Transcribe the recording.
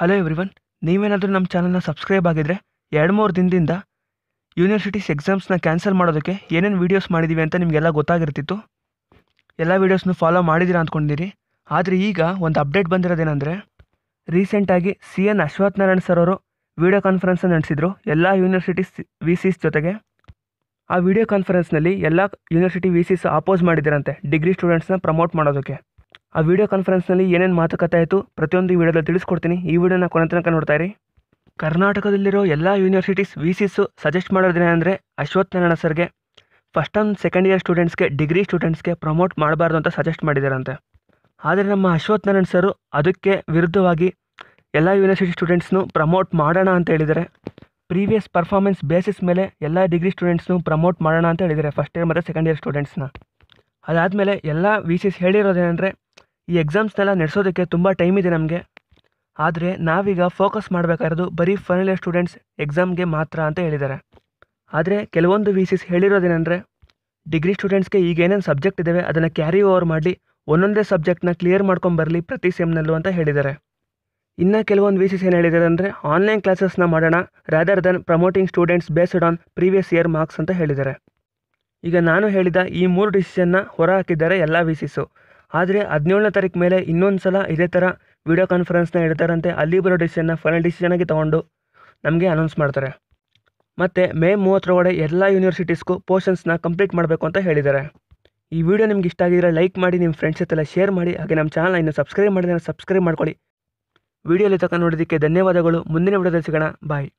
hello everyone ನೀವೇನಾದರೂ ನಮ್ಮ ಚಾನಲ್ನ ಸಬ್ಸ್ಕ್ರೈಬ್ ಆಗಿದ್ರೆ ಎರಡು ಮೂರು ದಿನದಿಂದ ಯೂನಿವರ್ಸಿಟೀಸ್ ಎಕ್ಸಾಮ್ಸ್ನ ಕ್ಯಾನ್ಸಲ್ ಮಾಡೋದಕ್ಕೆ ಏನೇನು ವೀಡಿಯೋಸ್ ಮಾಡಿದ್ದೀವಿ ಅಂತ ನಿಮಗೆಲ್ಲ ಗೊತ್ತಾಗಿರ್ತಿತ್ತು ಎಲ್ಲ ವೀಡಿಯೋಸ್ನು ಫಾಲೋ ಮಾಡಿದ್ದೀರಾ ಅಂದ್ಕೊಂಡಿದ್ದೀರಿ ಆದರೆ ಈಗ ಒಂದು ಅಪ್ಡೇಟ್ ಬಂದಿರೋದೇನೆಂದರೆ ರೀಸೆಂಟಾಗಿ C N Ashwath Narayan sir ಅವರು ವೀಡಿಯೋ ಕಾನ್ಫರೆನ್ಸ್ನ ನಡೆಸಿದರು ಎಲ್ಲ ಯೂನಿವರ್ಸಿಟೀಸ್ ವಿ ಸಿಸ್ ಜೊತೆಗೆ ಆ ವಿಡಿಯೋ ಕಾನ್ಫರೆನ್ಸ್ನಲ್ಲಿ ಎಲ್ಲ ಯೂನಿವರ್ಸಿಟಿ ವಿ ಸಿಸ್ ಅಪೋಸ್ ಮಾಡಿದ್ದೀರಂತೆ ಡಿಗ್ರಿ ಸ್ಟೂಡೆಂಟ್ಸ್ನ ಪ್ರಮೋಟ್ ಮಾಡೋದಕ್ಕೆ ಆ ವಿಡಿಯೋ ಕಾನ್ಫರೆನ್ಸ್ನಲ್ಲಿ ಏನೇನು ಮಾತುಕತೆ ಆಯಿತು ಪ್ರತಿಯೊಂದು ವಿಡಿಯೋದಲ್ಲಿ ತಿಳಿಸ್ಕೊಡ್ತೀನಿ ಈ ವಿಡಿಯೋನ ಕೊನೆ ತನಕ ನೋಡ್ತಾ ಇರಿ ಕರ್ನಾಟಕದಲ್ಲಿರೋ ಎಲ್ಲ ಯೂನಿವರ್ಸಿಟೀಸ್ ವಿ ಸಿಸು ಸಜೆಸ್ಟ್ ಮಾಡೋದೇನೆಂದರೆ ಅಶ್ವಥ್ ನಾರಾಯಣ ಸರ್ಗೆ ಫಸ್ಟ್ ಆ್ಯಂಡ್ ಸೆಕೆಂಡ್ ಇಯರ್ ಸ್ಟೂಡೆಂಟ್ಸ್ಗೆ ಡಿಗ್ರಿ ಸ್ಟೂಡೆಂಟ್ಸ್ಗೆ ಪ್ರಮೋಟ್ ಮಾಡಬಾರ್ದು ಅಂತ ಸಜೆಸ್ಟ್ ಮಾಡಿದಾರಂತೆ ಆದರೆ ನಮ್ಮ ಅಶ್ವಥ್ ನಾರಾಯಣ ಸರು ಅದಕ್ಕೆ ವಿರುದ್ಧವಾಗಿ ಎಲ್ಲ ಯೂನಿವರ್ಸಿಟಿ ಸ್ಟೂಡೆಂಟ್ಸ್ನು ಪ್ರಮೋಟ್ ಮಾಡೋಣ ಅಂತ ಹೇಳಿದರೆ ಪ್ರೀವಿಯಸ್ ಪರ್ಫಾರ್ಮೆನ್ಸ್ ಬೇಸಿಸ್ ಮೇಲೆ ಎಲ್ಲ ಡಿಗ್ರಿ ಸ್ಟೂಡೆಂಟ್ಸ್ನು ಪ್ರಮೋಟ್ ಮಾಡೋಣ ಅಂತ ಹೇಳಿದ್ದಾರೆ ಫಸ್ಟ್ ಇಯರ್ ಮತ್ತು ಸೆಕೆಂಡ್ ಇಯರ್ ಸ್ಟೂಡೆಂಟ್ಸ್ನ ಅದಾದಮೇಲೆ ಎಲ್ಲ ವಿ ಸಿಸ್ ಹೇಳಿರೋದೇನೆಂದರೆ ಈ ಎಕ್ಸಾಮ್ಸ್ನೆಲ್ಲ ನಡೆಸೋದಕ್ಕೆ ತುಂಬ ಟೈಮ್ ಇದೆ ನಮಗೆ ಆದರೆ ನಾವೀಗ ಫೋಕಸ್ ಮಾಡಬೇಕಾಗಿರೋದು ಬರೀ ಫೈನಲ್ ಇಯರ್ ಸ್ಟೂಡೆಂಟ್ಸ್ ಎಕ್ಸಾಮ್ಗೆ ಮಾತ್ರ ಅಂತ ಹೇಳಿದ್ದಾರೆ ಆದರೆ ಕೆಲವೊಂದು ವಿ ಸಿಸ್ ಹೇಳಿರೋದೇನೆಂದರೆ ಡಿಗ್ರಿ ಸ್ಟೂಡೆಂಟ್ಸ್ಗೆ ಈಗ ಏನೇನು ಸಬ್ಜೆಕ್ಟ್ ಇದ್ದಾವೆ ಅದನ್ನು ಕ್ಯಾರಿ ಓವರ್ ಮಾಡಿ ಒಂದೊಂದೇ ಸಬ್ಜೆಕ್ಟ್ನ ಕ್ಲಿಯರ್ ಮಾಡ್ಕೊಂಬರಲಿ ಪ್ರತಿ ಸೆಮ್ನಲ್ಲೂ ಅಂತ ಹೇಳಿದ್ದಾರೆ ಇನ್ನು ಕೆಲವೊಂದು ವಿ ಸಿಸ್ ಏನು ಹೇಳಿದ್ದಾರೆ ಅಂದರೆ ಆನ್ಲೈನ್ ಕ್ಲಾಸಸ್ನ ಮಾಡೋಣ rather than promoting students based on previous year marks ಅಂತ ಹೇಳಿದ್ದಾರೆ ಈಗ ನಾನು ಹೇಳಿದ ಈ ಮೂರು ಡಿಸಿಷನ್ನ ಹೊರಹಾಕಿದ್ದಾರೆ ಎಲ್ಲ ವಿ ಸಿಸು ಆದರೆ ಹದಿನೇಳನೇ ತಾರೀಕು ಮೇಲೆ ಇನ್ನೊಂದು ಸಲ ಇದೇ ಥರ ವಿಡಿಯೋ ಕಾನ್ಫರೆನ್ಸ್ನ ಇಡ್ತಾರಂತೆ ಅಲ್ಲಿ ಬರೋ ಡಿಸಿಷನ್ನ ಫೈನಲ್ ಡಿಸಿಷನಾಗಿ ತೊಗೊಂಡು ನಮಗೆ ಅನೌನ್ಸ್ ಮಾಡ್ತಾರೆ ಮತ್ತು ಮೇ ಮೂವತ್ತರ ಒಳಗೆ ಎಲ್ಲ ಯೂನಿವರ್ಸಿಟೀಸ್ಗೂ ಪೋರ್ಷನ್ಸ್ನ ಕಂಪ್ಲೀಟ್ ಮಾಡಬೇಕು ಅಂತ ಹೇಳಿದ್ದಾರೆ ಈ ವಿಡಿಯೋ ನಿಮ್ಗೆ ಇಷ್ಟ ಆಗಿದ್ರೆ ಲೈಕ್ ಮಾಡಿ ನಿಮ್ಮ ಫ್ರೆಂಡ್ಸ್ ಜೊತೆಲ್ಲ ಶೇರ್ ಮಾಡಿ ಹಾಗೆ ನಮ್ಮ ಚಾನಲ್ ಇನ್ನು ಸಬ್ಸ್ಕ್ರೈಬ್ ಮಾಡಿದ್ರೆ ಸಬ್ಸ್ಕ್ರೈಬ್ ಮಾಡ್ಕೊಳ್ಳಿ ವಿಡಿಯೋಲಿ ತಕ್ಕ ನೋಡೋದಕ್ಕೆ ಧನ್ಯವಾದಗಳು ಮುಂದಿನ ವಿಡಿಯೋದಲ್ಲಿ ಸಿಗೋಣ ಬಾಯ್